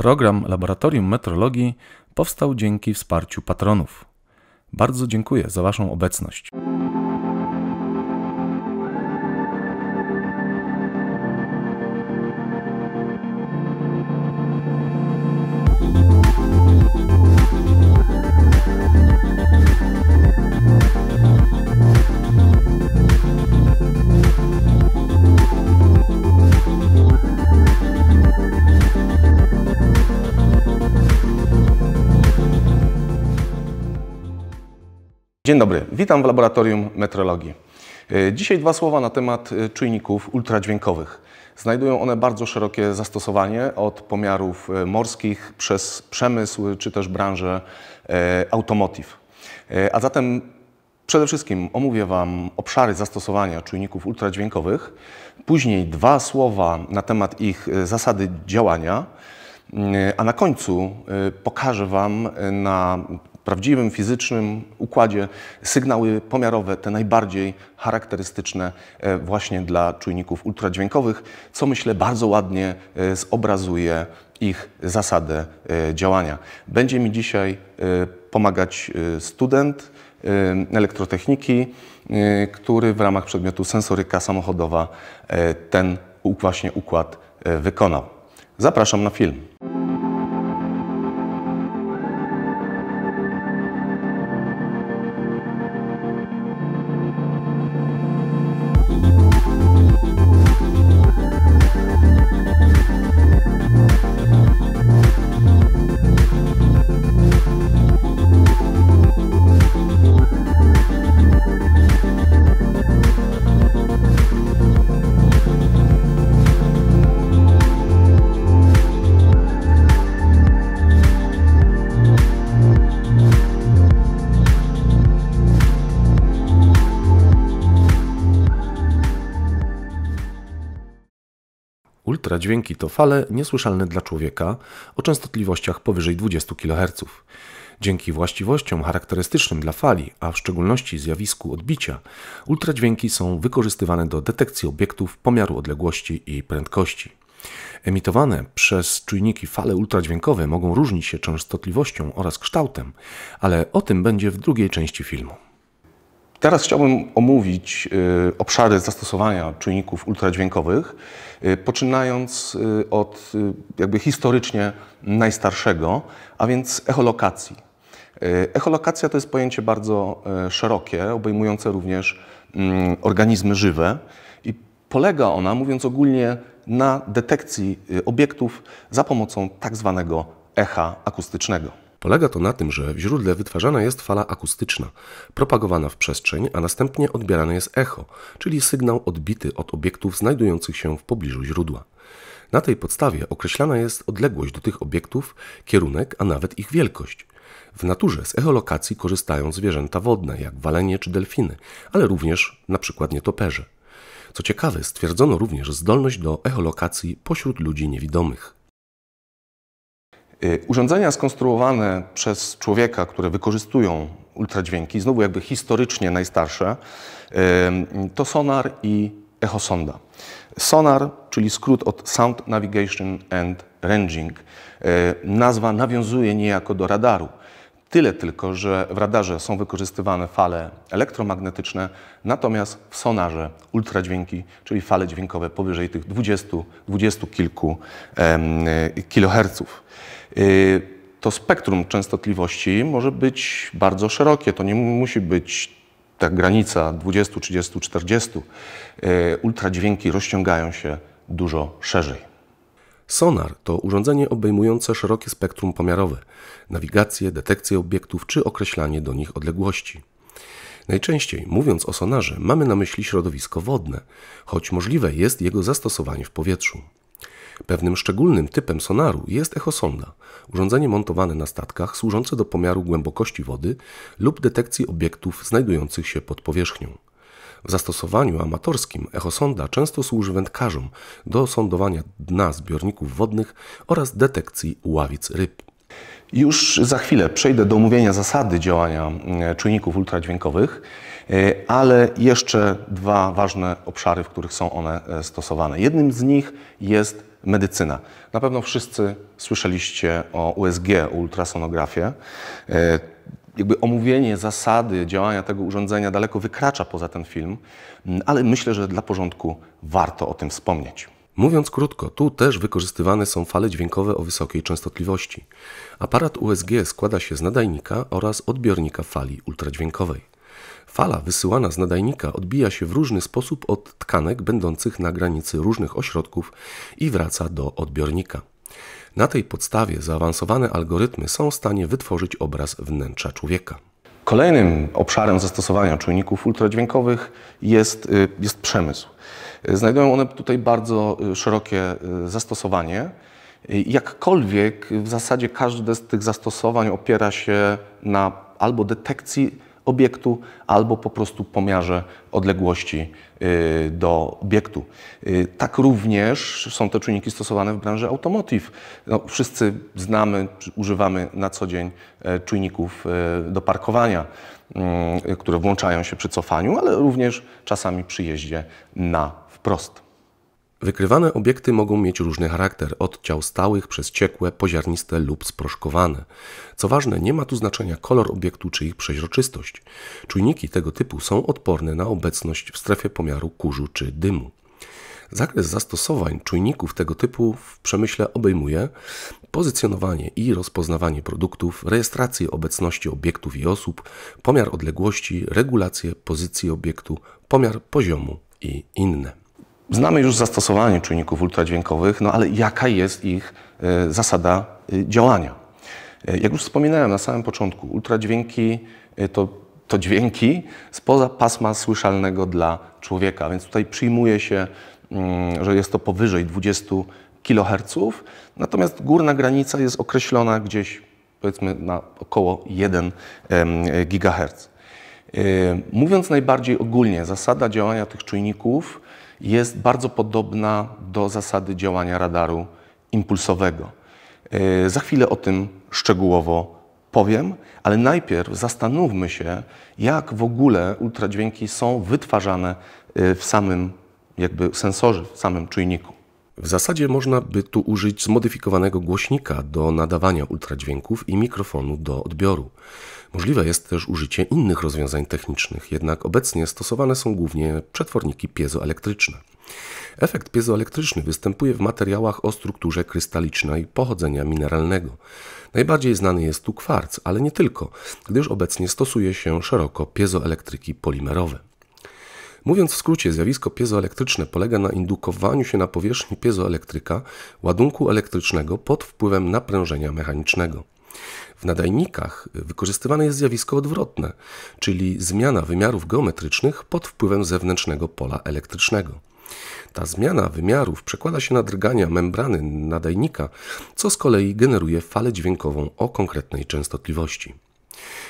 Program Laboratorium Metrologii powstał dzięki wsparciu patronów. Bardzo dziękuję za Waszą obecność. Dzień dobry, witam w laboratorium metrologii. E, dzisiaj dwa słowa na temat e, czujników ultradźwiękowych. Znajdują one bardzo szerokie zastosowanie od pomiarów e, morskich przez przemysł czy też branżę automotive. A zatem przede wszystkim omówię Wam obszary zastosowania czujników ultradźwiękowych, później dwa słowa na temat ich zasady działania, mm, a na końcu pokażę Wam na prawdziwym, fizycznym układzie sygnały pomiarowe, te najbardziej charakterystyczne e, właśnie dla czujników ultradźwiękowych, co myślę bardzo ładnie e, zobrazuje ich zasadę e, działania. Będzie mi dzisiaj pomagać student elektrotechniki, który w ramach przedmiotu sensoryka samochodowa ten właśnie układ wykonał. Zapraszam na film. Ultradźwięki to fale niesłyszalne dla człowieka o częstotliwościach powyżej 20 kHz. Dzięki właściwościom charakterystycznym dla fali, a w szczególności zjawisku odbicia, ultradźwięki są wykorzystywane do detekcji obiektów, pomiaru odległości i prędkości. Emitowane przez czujniki fale ultradźwiękowe mogą różnić się częstotliwością oraz kształtem, ale o tym będzie w drugiej części filmu. Teraz chciałbym omówić y, obszary zastosowania czujników ultradźwiękowych, y, poczynając y, od jakby historycznie najstarszego, a więc echolokacji. Echolokacja to jest pojęcie bardzo szerokie, obejmujące również mm, organizmy żywe i polega ona, mówiąc ogólnie, na detekcji obiektów za pomocą tak zwanego echa akustycznego. Polega to na tym, że w źródle wytwarzana jest fala akustyczna, propagowana w przestrzeń, a następnie odbierane jest echo, czyli sygnał odbity od obiektów znajdujących się w pobliżu źródła. Na tej podstawie określana jest odległość do tych obiektów, kierunek, a nawet ich wielkość. W naturze z echolokacji korzystają zwierzęta wodne, jak walenie czy delfiny, ale również np. nietoperze. Co ciekawe, stwierdzono również zdolność do echolokacji pośród ludzi niewidomych. Y, urządzenia skonstruowane przez człowieka, które wykorzystują ultradźwięki, znowu jakby historycznie najstarsze, y, to sonar i echosonda. Sonar, czyli skrót od Sound Navigation and Ranging, y, nazwa nawiązuje niejako do radaru. Tyle tylko, że w radarze są wykorzystywane fale elektromagnetyczne, natomiast w sonarze ultradźwięki, czyli fale dźwiękowe powyżej tych 20, 20 kilku em, kiloherców. Y, to spektrum częstotliwości może być bardzo szerokie. To nie musi być ta granica 20, 30, 40. Ultradźwięki rozciągają się dużo szerzej. Sonar to urządzenie obejmujące szerokie spektrum pomiarowe, nawigację, detekcję obiektów czy określanie do nich odległości. Najczęściej, mówiąc o sonarze, mamy na myśli środowisko wodne, choć możliwe jest jego zastosowanie w powietrzu. Pewnym szczególnym typem sonaru jest echosonda, urządzenie montowane na statkach służące do pomiaru głębokości wody lub detekcji obiektów znajdujących się pod powierzchnią. W zastosowaniu amatorskim echosonda często służy wędkarzom do sondowania dna zbiorników wodnych oraz detekcji ławic ryb. Już za chwilę przejdę do omówienia zasady działania e, czujników ultradźwiękowych, e, ale jeszcze dwa ważne obszary, w których są one e, stosowane. Jednym z nich jest medycyna. Na pewno wszyscy słyszeliście o USG, o ultrasonografie. Jakby omówienie zasady działania tego urządzenia daleko wykracza poza ten film, mm, ale myślę, że dla porządku warto o tym wspomnieć. Mówiąc krótko, tu też wykorzystywane są fale dźwiękowe o wysokiej częstotliwości. Aparat USG składa się z nadajnika oraz odbiornika fali ultradźwiękowej. Fala wysyłana z nadajnika odbija się w różny sposób od tkanek będących na granicy różnych ośrodków i wraca do odbiornika. Na tej podstawie zaawansowane algorytmy są w stanie wytworzyć obraz wnętrza człowieka. Kolejnym obszarem zastosowania czujników ultradźwiękowych jest, y, jest przemysł. Y, znajdują one tutaj bardzo y, szerokie zastosowanie. Jakkolwiek w zasadzie każde z tych zastosowań opiera się na albo detekcji obiektu albo po prostu pomiarze odległości y, do obiektu. Y, tak również są te czujniki stosowane w branży automotive. No, wszyscy znamy, używamy na co dzień e, czujników e, do parkowania, mm, które włączają się przy cofaniu, ale również czasami przy jeździe na wprost. Wykrywane obiekty mogą mieć różny charakter, od ciał stałych przez ciekłe, poziarniste lub sproszkowane. Co ważne, nie ma tu znaczenia kolor obiektu czy ich przeźroczystość. Czujniki tego typu są odporne na obecność w strefie pomiaru kurzu czy dymu. Zakres zastosowań czujników tego typu w przemyśle obejmuje pozycjonowanie i rozpoznawanie produktów, rejestrację obecności obiektów i osób, pomiar odległości, regulację pozycji obiektu, pomiar poziomu i inne. Znamy już zastosowanie czujników ultradźwiękowych, no ale jaka jest ich e, zasada e, działania? E, jak już wspominałem na samym początku, ultradźwięki to, to dźwięki spoza pasma słyszalnego dla człowieka, więc tutaj przyjmuje się, mm, że jest to powyżej 20 kHz, natomiast górna granica jest określona gdzieś powiedzmy na około 1 GHz. Mówiąc najbardziej ogólnie, zasada działania tych czujników jest bardzo podobna do zasady działania radaru impulsowego. E, za chwilę o tym szczegółowo powiem, ale najpierw zastanówmy się, jak w ogóle ultradźwięki są wytwarzane e, w samym jakby sensorze, w samym czujniku. W zasadzie można by tu użyć zmodyfikowanego głośnika do nadawania ultradźwięków i mikrofonu do odbioru. Możliwe jest też użycie innych rozwiązań technicznych, jednak obecnie stosowane są głównie przetworniki piezoelektryczne. Efekt piezoelektryczny występuje w materiałach o strukturze krystalicznej pochodzenia mineralnego. Najbardziej znany jest tu kwarc, ale nie tylko, gdyż obecnie stosuje się szeroko piezoelektryki polimerowe. Mówiąc w skrócie, zjawisko piezoelektryczne polega na indukowaniu się na powierzchni piezoelektryka ładunku elektrycznego pod wpływem naprężenia mechanicznego. W nadajnikach wykorzystywane jest zjawisko odwrotne, czyli zmiana wymiarów geometrycznych pod wpływem zewnętrznego pola elektrycznego. Ta zmiana wymiarów przekłada się na drgania membrany nadajnika, co z kolei generuje falę dźwiękową o konkretnej częstotliwości.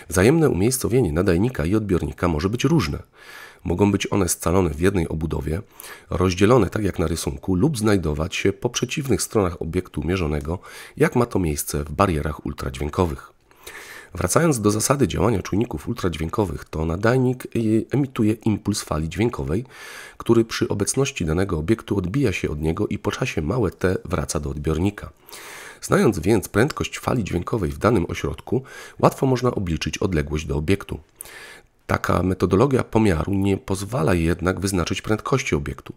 Wzajemne umiejscowienie nadajnika i odbiornika może być różne. Mogą być one scalone w jednej obudowie, rozdzielone tak jak na rysunku lub znajdować się po przeciwnych stronach obiektu mierzonego, jak ma to miejsce w barierach ultradźwiękowych. Wracając do zasady działania czujników ultradźwiękowych, to nadajnik y, emituje impuls fali dźwiękowej, który przy obecności danego obiektu odbija się od niego i po czasie małe t wraca do odbiornika. Znając więc prędkość fali dźwiękowej w danym ośrodku, łatwo można obliczyć odległość do obiektu. Taka metodologia pomiaru nie pozwala jednak wyznaczyć prędkości obiektu.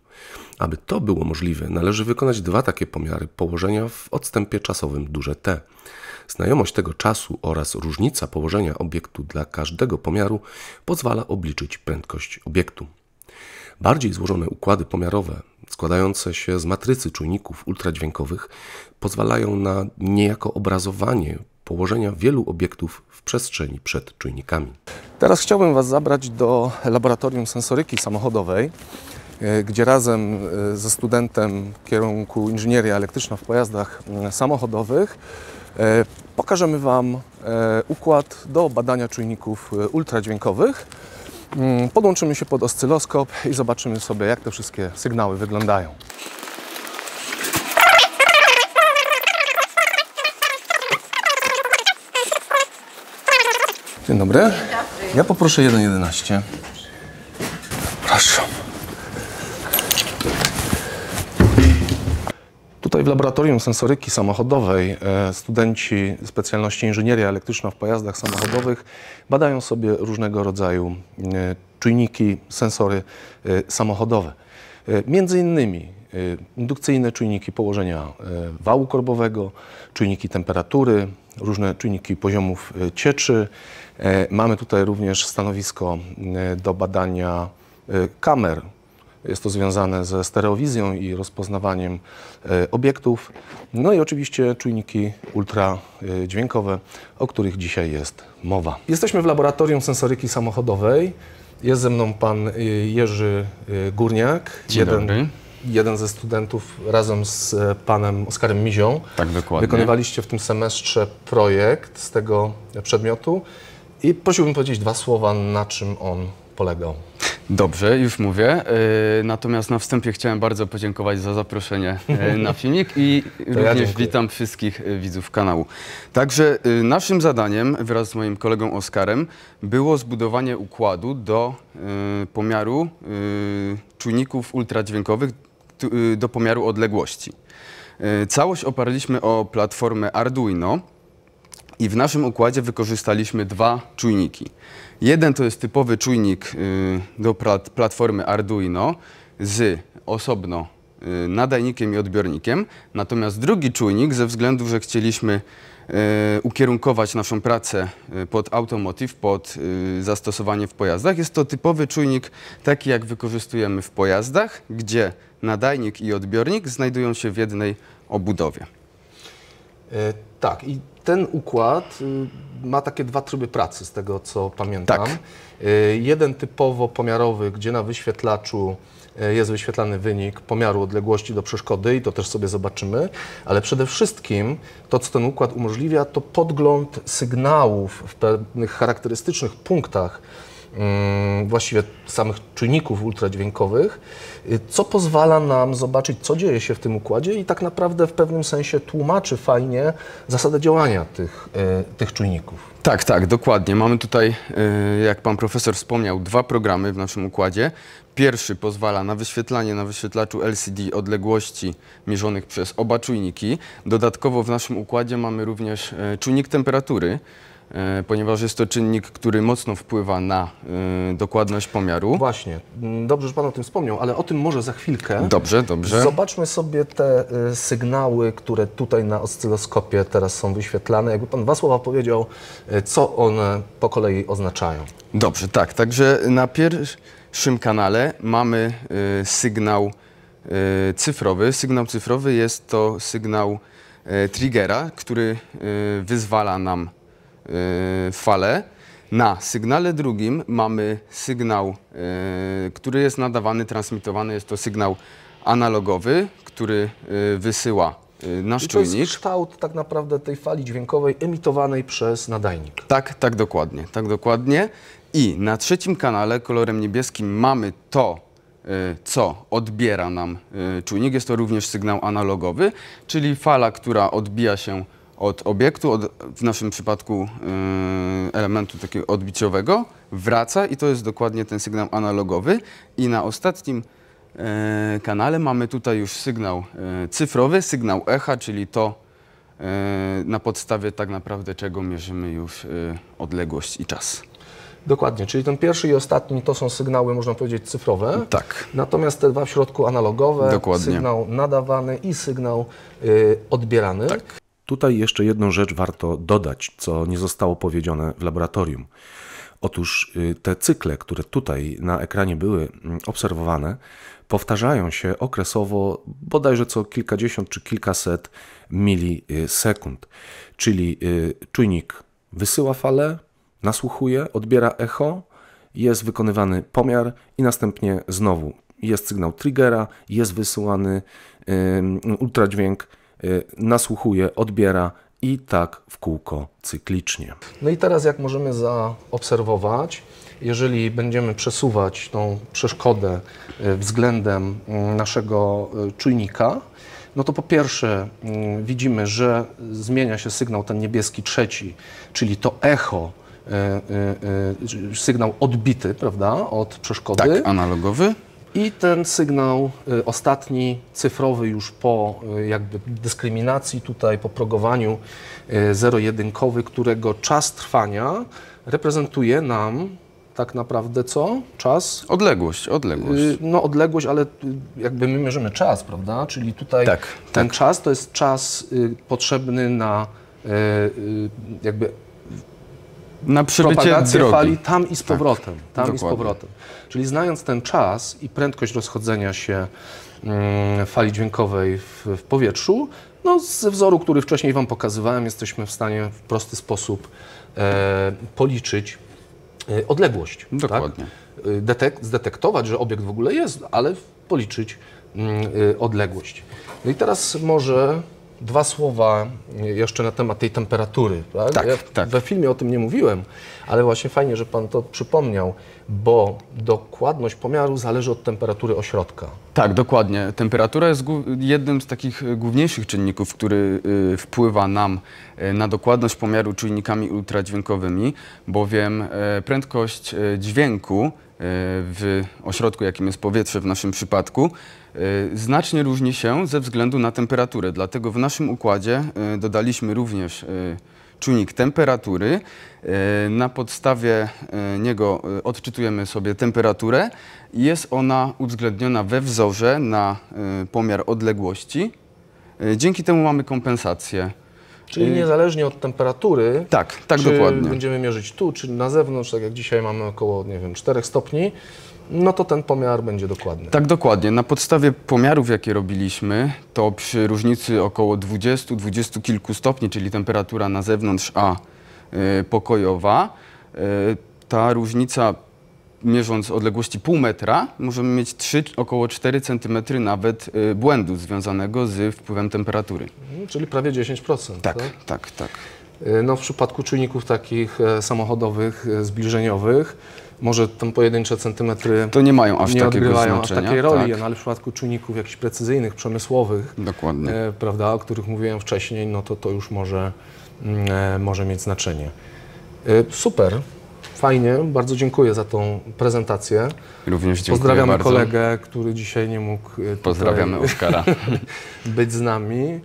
Aby to było możliwe, należy wykonać dwa takie pomiary położenia w odstępie czasowym duże T. Znajomość tego czasu oraz różnica położenia obiektu dla każdego pomiaru pozwala obliczyć prędkość obiektu. Bardziej złożone układy pomiarowe składające się z matrycy czujników ultradźwiękowych pozwalają na niejako obrazowanie położenia wielu obiektów w przestrzeni przed czujnikami. Teraz chciałbym Was zabrać do laboratorium sensoryki samochodowej, e, gdzie razem e, ze studentem kierunku inżynieria elektryczna w pojazdach samochodowych e, pokażemy Wam układ do badania czujników ultradźwiękowych. Mm, podłączymy się pod oscyloskop i zobaczymy sobie, jak te wszystkie sygnały wyglądają. Dzień dobry. Ja poproszę 1.11. Tutaj w laboratorium sensoryki samochodowej e, studenci specjalności inżynieria elektryczna w pojazdach samochodowych badają sobie różnego rodzaju e, czujniki, sensory e, samochodowe. Między innymi indukcyjne czujniki położenia wału korbowego, czujniki temperatury, różne czujniki poziomów cieczy. Mamy tutaj również stanowisko do badania kamer jest to związane ze stereowizją i rozpoznawaniem e, obiektów. No i oczywiście czujniki ultradźwiękowe, e, o których dzisiaj jest mowa. Jesteśmy w laboratorium sensoryki samochodowej. Jest ze mną pan e, Jerzy Górniak, Dzień jeden, dobry. jeden ze studentów razem z panem Oskarem Mizią. Tak, dokładnie. Wykonywaliście w tym semestrze projekt z tego przedmiotu i prosiłbym powiedzieć dwa słowa, na czym on polegał. Dobrze, już mówię. E, natomiast na wstępie chciałem bardzo podziękować za zaproszenie e, na filmik i również ja witam wszystkich e, widzów kanału. Także naszym zadaniem wraz z moim kolegą Oskarem było zbudowanie układu do pomiaru czujników ultradźwiękowych do pomiaru odległości. Całość oparliśmy o platformę Arduino, i w naszym układzie wykorzystaliśmy dwa czujniki. Jeden to jest typowy czujnik y, do platformy Arduino z osobno y, nadajnikiem i odbiornikiem. Natomiast drugi czujnik, ze względu, że chcieliśmy y, ukierunkować naszą pracę pod automotive, pod zastosowanie w pojazdach, jest to typowy czujnik taki jak wykorzystujemy w pojazdach, gdzie nadajnik i odbiornik znajdują się w jednej obudowie. E, tak, i ten układ y, ma takie dwa tryby pracy, z tego co pamiętam. Tak. E, jeden typowo pomiarowy, gdzie na wyświetlaczu e, jest wyświetlany wynik pomiaru odległości do przeszkody i to też sobie zobaczymy, ale przede wszystkim to, co ten układ umożliwia, to podgląd sygnałów w pewnych charakterystycznych punktach Mm, właściwie samych czujników ultradźwiękowych, y, co pozwala nam zobaczyć, co dzieje się w tym układzie i tak naprawdę w pewnym sensie tłumaczy fajnie zasadę działania tych, y, tych czujników. Tak, tak, dokładnie. Mamy tutaj, y, jak pan profesor wspomniał, dwa programy w naszym układzie. Pierwszy pozwala na wyświetlanie na wyświetlaczu LCD odległości mierzonych przez oba czujniki. Dodatkowo w naszym układzie mamy również czujnik temperatury, E, ponieważ jest to czynnik, który mocno wpływa na e, dokładność pomiaru. Właśnie, mm, dobrze, że Pan o tym wspomniał, ale o tym może za chwilkę. Dobrze, dobrze. Zobaczmy sobie te e, sygnały, które tutaj na oscyloskopie teraz są wyświetlane. Jakby Pan dwa słowa powiedział, co one po kolei oznaczają. Dobrze, tak. Także na pierwszym kanale mamy sygnał cyfrowy. Sygnał cyfrowy jest to sygnał triggera, który wyzwala nam Y, fale. Na sygnale drugim mamy sygnał, y, który jest nadawany, transmitowany. Jest to sygnał analogowy, który y, wysyła nasz I to czujnik. jest kształt tak naprawdę tej fali dźwiękowej emitowanej przez nadajnik. Tak, tak dokładnie, tak dokładnie. I na trzecim kanale kolorem niebieskim mamy to, co odbiera nam czujnik. Jest to również sygnał analogowy, czyli fala, która odbija się od obiektu, od, w naszym przypadku yy, elementu takiego odbiciowego, wraca i to jest dokładnie ten sygnał analogowy. I na ostatnim yy, kanale mamy tutaj już sygnał yy, cyfrowy, sygnał echa, czyli to na podstawie tak naprawdę czego mierzymy już odległość i czas. Dokładnie, czyli ten pierwszy i ostatni to są sygnały, można powiedzieć, cyfrowe. Tak. Natomiast te dwa w środku analogowe, Dokładnie. sygnał nadawany i sygnał y, odbierany. Tak. Tutaj jeszcze jedną rzecz warto dodać, co nie zostało powiedziane w laboratorium. Otóż y, te cykle, które tutaj na ekranie były mm, obserwowane, powtarzają się okresowo bodajże co kilkadziesiąt czy kilkaset milisekund. Y, Czyli y, czujnik wysyła falę, nasłuchuje, odbiera echo, jest wykonywany pomiar i następnie znowu jest sygnał triggera, jest wysyłany ultradźwięk Y, nasłuchuje, odbiera i tak w kółko cyklicznie. No i teraz jak możemy zaobserwować, jeżeli będziemy przesuwać tą przeszkodę y, względem mm, naszego y, czujnika, no to po pierwsze mm, widzimy, że zmienia się sygnał ten niebieski trzeci, czyli to echo, sygnał odbity, prawda, od przeszkody. Tak, analogowy i ten sygnał y, ostatni, cyfrowy już po y, jakby dyskryminacji, tutaj po progowaniu y, zero-jedynkowy, którego czas trwania reprezentuje nam tak naprawdę co? Czas? Odległość, odległość. No odległość, ale jakby my mierzymy czas, prawda? Czyli tutaj tak, ten tak. czas to jest czas potrzebny na jakby na propagację drogi. fali tam i z tak, powrotem. Tak, tam dokładnie. i z powrotem. Czyli znając ten czas i prędkość rozchodzenia się mm, fali dźwiękowej w, w powietrzu, no, ze wzoru, który wcześniej Wam pokazywałem, jesteśmy w stanie w prosty sposób e, policzyć e, odległość. Tak? Dokładnie. Tak? Detek zdetektować, że obiekt w ogóle jest, ale policzyć mm, e, odległość. No i teraz może Dwa słowa e, jeszcze na temat tej temperatury. Tak? Tak, ja tak. We filmie o tym nie mówiłem, ale właśnie fajnie, że Pan to przypomniał, bo dokładność pomiaru zależy od temperatury ośrodka. Tak, dokładnie. Temperatura jest jednym z takich główniejszych czynników, który y, wpływa nam y, na dokładność pomiaru czujnikami ultradźwiękowymi, bowiem e, prędkość e, dźwięku e, w ośrodku, jakim jest powietrze w naszym przypadku, znacznie różni się ze względu na temperaturę. Dlatego w naszym układzie dodaliśmy również czujnik temperatury. E, na podstawie e, niego e, odczytujemy sobie temperaturę. Jest ona uwzględniona we wzorze na pomiar odległości. Dzięki temu mamy kompensację. Czyli niezależnie od temperatury, tak, tak czy dokładnie. będziemy mierzyć tu, czy na zewnątrz, tak jak dzisiaj mamy około, nie wiem, 4 stopni, no to ten pomiar będzie dokładny. Tak, dokładnie. Na podstawie pomiarów, jakie robiliśmy, to przy różnicy około 20, 20 kilku stopni, czyli temperatura na zewnątrz, a y, pokojowa, y, ta różnica mierząc odległości pół metra, możemy mieć 3, około 4 cm nawet y, błędu związanego z wpływem temperatury. Mhm, czyli prawie 10%. Tak, tak, tak. tak. Y, no, w przypadku czujników takich e, samochodowych, e, zbliżeniowych, może tam pojedyncze centymetry to nie mają aż nie odgrywają aż takiej roli, tak. no, ale w przypadku czujników jakichś precyzyjnych, przemysłowych, Dokładnie. E, prawda, o których mówiłem wcześniej, no to to już może, mm, e, może mieć znaczenie. E, super, fajnie, bardzo dziękuję za tą prezentację. Również dziękuję Pozdrawiamy bardzo. kolegę, który dzisiaj nie mógł e, Pozdrawiamy Oskara. być z nami.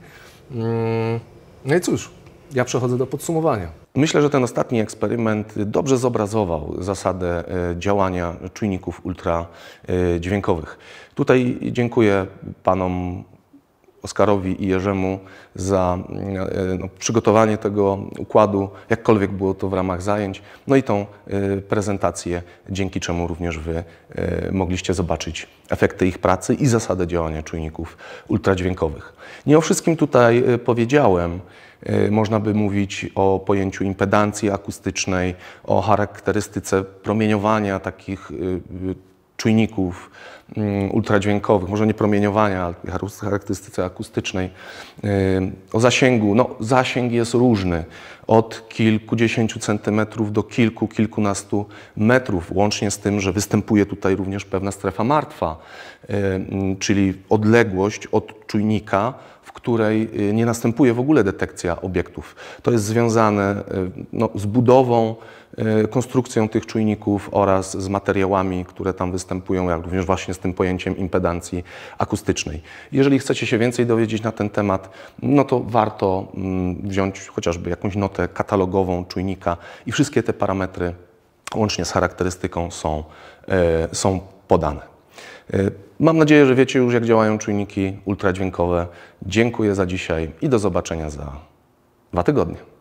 Mm, no i cóż, ja przechodzę do podsumowania. Myślę, że ten ostatni eksperyment dobrze zobrazował zasadę e, działania czujników ultradźwiękowych. E, tutaj dziękuję panom Oskarowi i Jerzemu za e, no, przygotowanie tego układu, jakkolwiek było to w ramach zajęć, no i tą y, prezentację, dzięki czemu również Wy y, mogliście zobaczyć efekty ich pracy i zasadę działania czujników ultradźwiękowych. Nie o wszystkim tutaj y, powiedziałem. E, można by mówić o pojęciu impedancji akustycznej, o charakterystyce promieniowania takich e, czujników Mm, ultradźwiękowych, może nie promieniowania, ale charakterystyce akustycznej, y, o zasięgu. No, zasięg jest różny, od kilkudziesięciu centymetrów do kilku, kilkunastu metrów, łącznie z tym, że występuje tutaj również pewna strefa martwa, y, mm, czyli odległość od czujnika, w której y, nie następuje w ogóle detekcja obiektów. To jest związane no, z budową, konstrukcją tych czujników oraz z materiałami, które tam występują, jak również właśnie z tym pojęciem impedancji akustycznej. Jeżeli chcecie się więcej dowiedzieć na ten temat, no to warto mm, wziąć chociażby jakąś notę katalogową czujnika i wszystkie te parametry łącznie z charakterystyką są, e, są podane. E, mam nadzieję, że wiecie już, jak działają czujniki ultradźwiękowe. Dziękuję za dzisiaj i do zobaczenia za dwa tygodnie.